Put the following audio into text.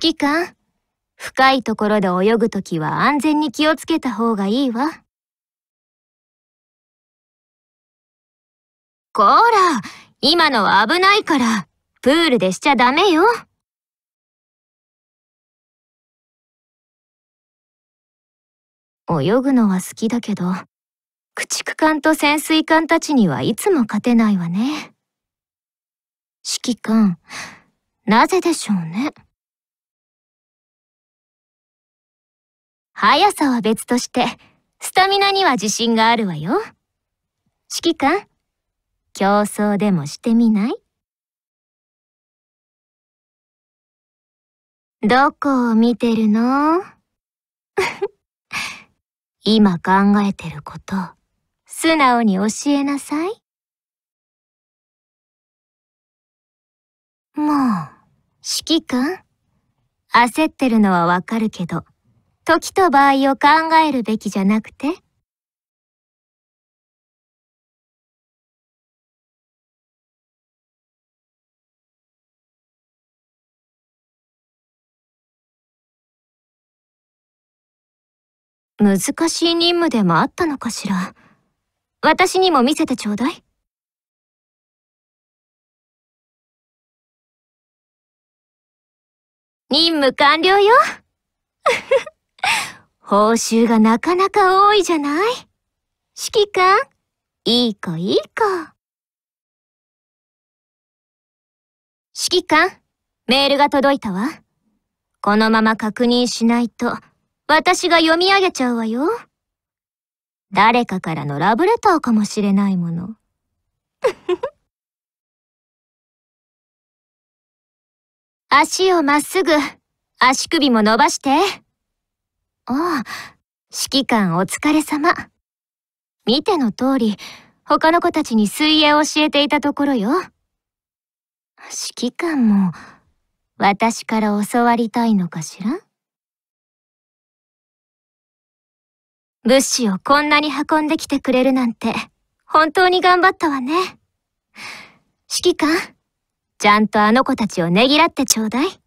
指揮官、深いところで泳ぐときは安全に気をつけた方がいいわ。こら、今のは危ないから、プールでしちゃダメよ。泳ぐのは好きだけど、駆逐艦と潜水艦たちにはいつも勝てないわね。指揮官、なぜでしょうね。速さは別として、スタミナには自信があるわよ。指揮官、競争でもしてみないどこを見てるの 今考えてること、素直に教えなさい。もう、指揮官焦ってるのはわかるけど、時と場合を考えるべきじゃなくて難しい任務でもあったのかしら私にも見せてちょうだい。任務完了よ 報酬がなかなか多いじゃない指揮官、いい子いい子。指揮官、メールが届いたわ。このまま確認しないと、私が読み上げちゃうわよ。誰かからのラブレターかもしれないもの。足をまっすぐ、足首も伸ばして。ああ、指揮官お疲れ様。見ての通り、他の子たちに水泳を教えていたところよ。指揮官も、私から教わりたいのかしら物資をこんなに運んできてくれるなんて、本当に頑張ったわね。指揮官、ちゃんとあの子たちをねぎらってちょうだい。